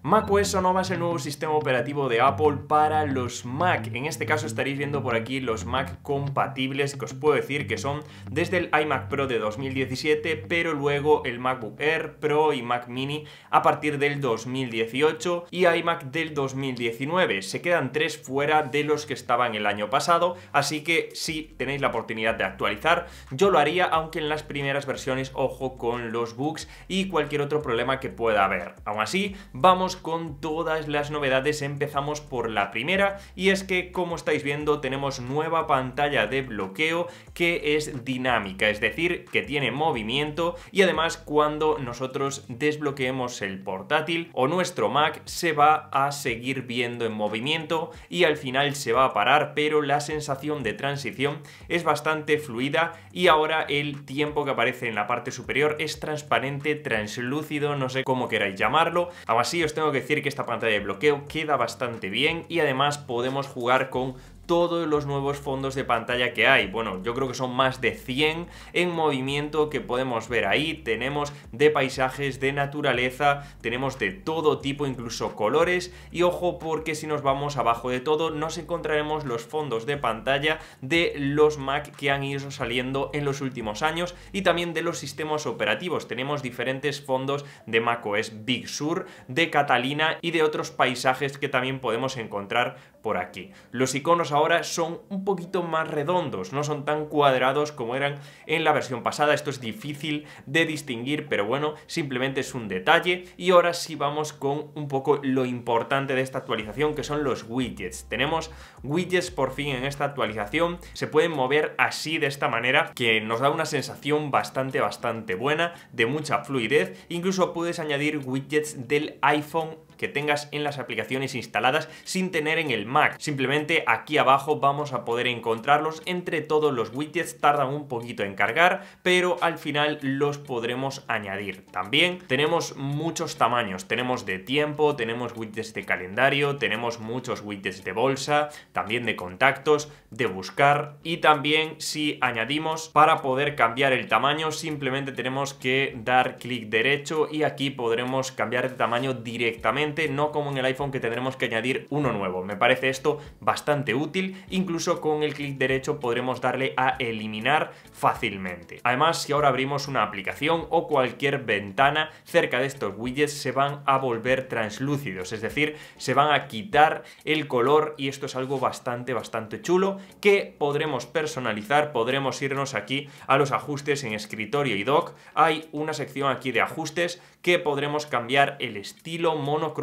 Mac macOS Sonoma es el nuevo sistema operativo de Apple para los Mac. En este caso estaréis viendo por aquí los Mac compatibles, que os puedo decir que son desde el iMac Pro de 2017, pero luego el MacBook Air Pro y Mac Mini a partir del 2018 y iMac del 2019. Se quedan tres fuera de los que estaban el año pasado, así que si tenéis la oportunidad de actualizar, yo lo haría, aunque en las primeras versiones ojo con los bugs y cualquier otro problema que pueda haber. Aún así, vamos con todas las novedades, empezamos por la primera y es que como estáis viendo tenemos nueva pantalla de bloqueo que es dinámica, es decir, que tiene movimiento y además cuando nosotros desbloqueemos el portátil o nuestro Mac se va a seguir viendo en movimiento y al final se va a parar, pero la sensación de transición es bastante fluida y ahora el tiempo que aparece en la parte superior es transparente, translúcido, no sé cómo queráis llamarlo. Aún así os tengo que decir que esta pantalla de bloqueo queda bastante bien y además podemos jugar con todos los nuevos fondos de pantalla que hay. Bueno, yo creo que son más de 100 en movimiento que podemos ver ahí. Tenemos de paisajes, de naturaleza, tenemos de todo tipo, incluso colores. Y ojo porque si nos vamos abajo de todo nos encontraremos los fondos de pantalla de los Mac que han ido saliendo en los últimos años y también de los sistemas operativos. Tenemos diferentes fondos de macOS Big Sur, de Catalina y de otros paisajes que también podemos encontrar por aquí. Los iconos ahora son un poquito más redondos, no son tan cuadrados como eran en la versión pasada. Esto es difícil de distinguir, pero bueno, simplemente es un detalle. Y ahora sí vamos con un poco lo importante de esta actualización, que son los widgets. Tenemos widgets por fin en esta actualización. Se pueden mover así, de esta manera, que nos da una sensación bastante, bastante buena, de mucha fluidez. Incluso puedes añadir widgets del iPhone que tengas en las aplicaciones instaladas sin tener en el Mac. Simplemente aquí abajo vamos a poder encontrarlos entre todos los widgets, tardan un poquito en cargar, pero al final los podremos añadir. También tenemos muchos tamaños, tenemos de tiempo, tenemos widgets de calendario, tenemos muchos widgets de bolsa, también de contactos, de buscar y también si añadimos para poder cambiar el tamaño simplemente tenemos que dar clic derecho y aquí podremos cambiar el tamaño directamente no como en el iPhone que tendremos que añadir uno nuevo. Me parece esto bastante útil, incluso con el clic derecho podremos darle a eliminar fácilmente. Además, si ahora abrimos una aplicación o cualquier ventana cerca de estos widgets se van a volver translúcidos, es decir, se van a quitar el color y esto es algo bastante, bastante chulo que podremos personalizar, podremos irnos aquí a los ajustes en escritorio y dock. Hay una sección aquí de ajustes que podremos cambiar el estilo monocromático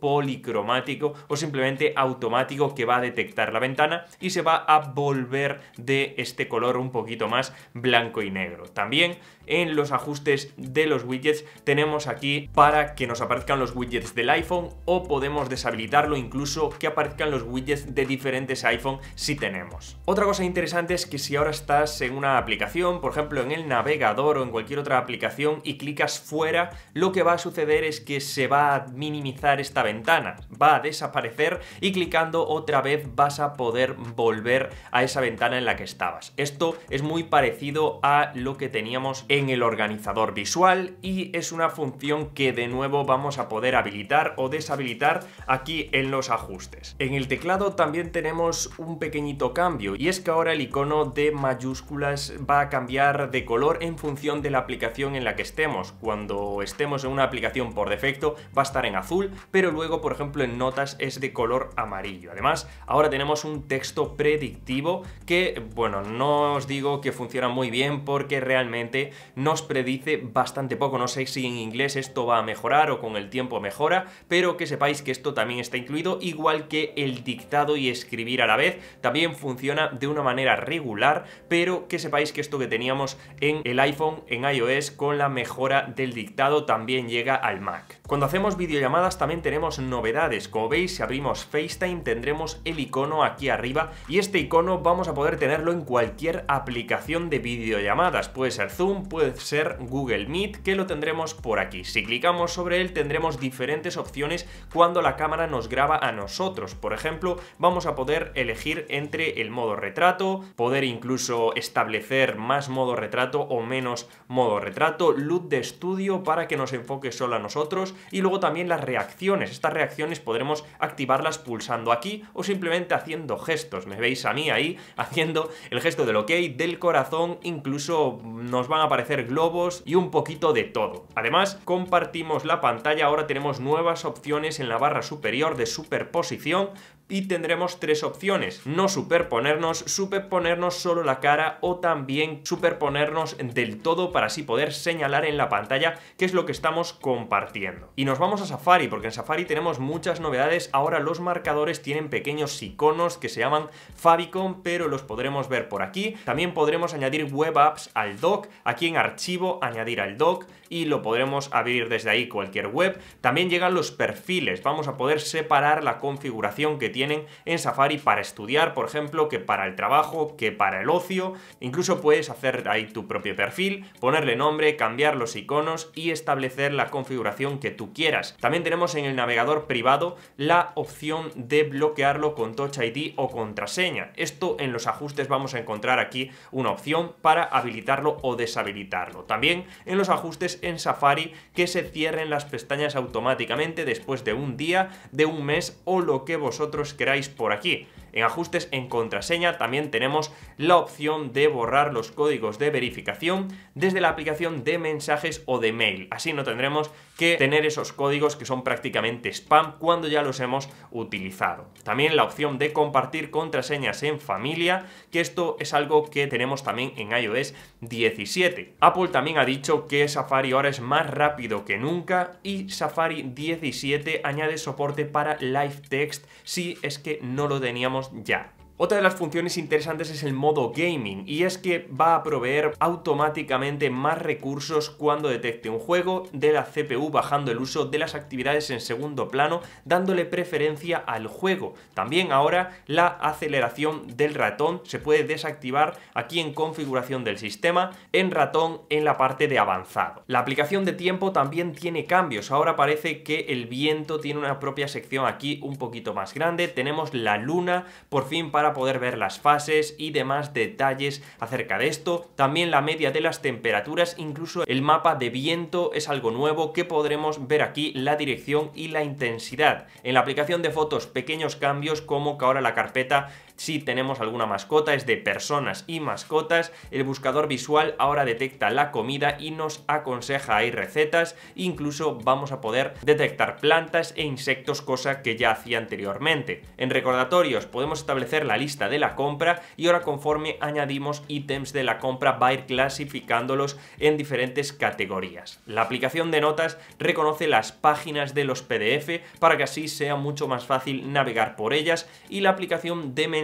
policromático o simplemente automático que va a detectar la ventana y se va a volver de este color un poquito más blanco y negro. También en los ajustes de los widgets tenemos aquí para que nos aparezcan los widgets del iPhone o podemos deshabilitarlo incluso que aparezcan los widgets de diferentes iPhone si tenemos. Otra cosa interesante es que si ahora estás en una aplicación, por ejemplo en el navegador o en cualquier otra aplicación y clicas fuera, lo que va a suceder es que se va a minimizar esta ventana. Va a desaparecer y clicando otra vez vas a poder volver a esa ventana en la que estabas. Esto es muy parecido a lo que teníamos en el organizador visual y es una función que de nuevo vamos a poder habilitar o deshabilitar aquí en los ajustes. En el teclado también tenemos un pequeñito cambio y es que ahora el icono de mayúsculas va a cambiar de color en función de la aplicación en la que estemos. Cuando estemos en una aplicación por defecto va a estar en azul, pero luego, por ejemplo, en notas es de color amarillo. Además, ahora tenemos un texto predictivo que, bueno, no os digo que funciona muy bien porque realmente nos predice bastante poco. No sé si en inglés esto va a mejorar o con el tiempo mejora, pero que sepáis que esto también está incluido, igual que el dictado y escribir a la vez. También funciona de una manera regular, pero que sepáis que esto que teníamos en el iPhone, en iOS, con la mejora del dictado, también llega al Mac. Cuando hacemos video llamadas también tenemos novedades. Como veis, si abrimos FaceTime tendremos el icono aquí arriba y este icono vamos a poder tenerlo en cualquier aplicación de videollamadas. Puede ser Zoom, puede ser Google Meet, que lo tendremos por aquí. Si clicamos sobre él tendremos diferentes opciones cuando la cámara nos graba a nosotros. Por ejemplo, vamos a poder elegir entre el modo retrato, poder incluso establecer más modo retrato o menos modo retrato, luz de estudio para que nos enfoque solo a nosotros y luego también la reacciones. Estas reacciones podremos activarlas pulsando aquí o simplemente haciendo gestos. Me veis a mí ahí haciendo el gesto del ok, del corazón, incluso nos van a aparecer globos y un poquito de todo. Además, compartimos la pantalla, ahora tenemos nuevas opciones en la barra superior de superposición y tendremos tres opciones, no superponernos, superponernos solo la cara o también superponernos del todo para así poder señalar en la pantalla qué es lo que estamos compartiendo. Y nos vamos a Safari porque en Safari tenemos muchas novedades, ahora los marcadores tienen pequeños iconos que se llaman favicon pero los podremos ver por aquí, también podremos añadir web apps al dock, aquí en archivo añadir al dock, y lo podremos abrir desde ahí cualquier web. También llegan los perfiles, vamos a poder separar la configuración que tienen en Safari para estudiar, por ejemplo, que para el trabajo, que para el ocio. Incluso puedes hacer ahí tu propio perfil, ponerle nombre, cambiar los iconos y establecer la configuración que tú quieras. También tenemos en el navegador privado la opción de bloquearlo con Touch ID o contraseña. Esto en los ajustes vamos a encontrar aquí una opción para habilitarlo o deshabilitarlo. También en los ajustes en Safari que se cierren las pestañas automáticamente después de un día, de un mes o lo que vosotros queráis por aquí. En ajustes en contraseña también tenemos la opción de borrar los códigos de verificación desde la aplicación de mensajes o de mail. Así no tendremos que tener esos códigos que son prácticamente spam cuando ya los hemos utilizado. También la opción de compartir contraseñas en familia, que esto es algo que tenemos también en iOS 17. Apple también ha dicho que Safari ahora es más rápido que nunca y Safari 17 añade soporte para Live Text si es que no lo teníamos ya. Otra de las funciones interesantes es el modo gaming, y es que va a proveer automáticamente más recursos cuando detecte un juego de la CPU bajando el uso de las actividades en segundo plano, dándole preferencia al juego. También ahora la aceleración del ratón se puede desactivar aquí en configuración del sistema, en ratón en la parte de avanzado. La aplicación de tiempo también tiene cambios, ahora parece que el viento tiene una propia sección aquí un poquito más grande, tenemos la luna por fin para para poder ver las fases y demás detalles acerca de esto. También la media de las temperaturas, incluso el mapa de viento es algo nuevo que podremos ver aquí la dirección y la intensidad. En la aplicación de fotos pequeños cambios como que ahora la carpeta si tenemos alguna mascota, es de personas y mascotas. El buscador visual ahora detecta la comida y nos aconseja ahí recetas. Incluso vamos a poder detectar plantas e insectos, cosa que ya hacía anteriormente. En recordatorios podemos establecer la lista de la compra y ahora conforme añadimos ítems de la compra va a ir clasificándolos en diferentes categorías. La aplicación de notas reconoce las páginas de los PDF para que así sea mucho más fácil navegar por ellas y la aplicación de mensajes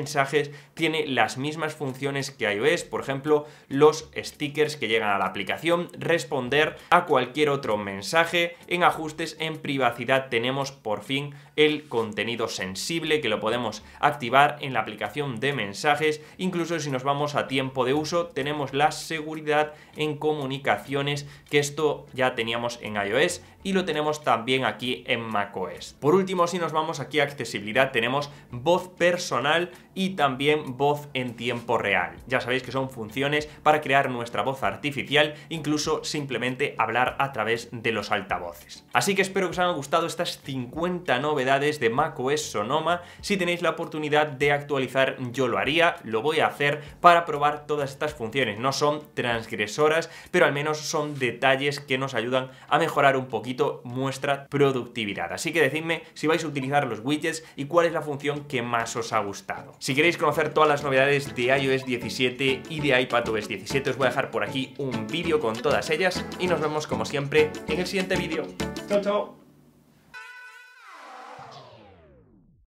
tiene las mismas funciones que iOS, por ejemplo, los stickers que llegan a la aplicación, responder a cualquier otro mensaje, en ajustes en privacidad tenemos por fin el contenido sensible que lo podemos activar en la aplicación de mensajes, incluso si nos vamos a tiempo de uso tenemos la seguridad en comunicaciones que esto ya teníamos en iOS y lo tenemos también aquí en macOS. Por último, si nos vamos aquí a accesibilidad, tenemos voz personal y también voz en tiempo real. Ya sabéis que son funciones para crear nuestra voz artificial, incluso simplemente hablar a través de los altavoces. Así que espero que os hayan gustado estas 50 novedades de macOS Sonoma. Si tenéis la oportunidad de actualizar, yo lo haría, lo voy a hacer para probar todas estas funciones. No son transgresoras, pero al menos son detalles que nos ayudan a mejorar un poquito nuestra productividad. Así que decidme si vais a utilizar los widgets y cuál es la función que más os ha gustado. Si queréis conocer todas las novedades de iOS 17 y de iPadOS 17, os voy a dejar por aquí un vídeo con todas ellas y nos vemos como siempre en el siguiente vídeo. ¡Chao, chao!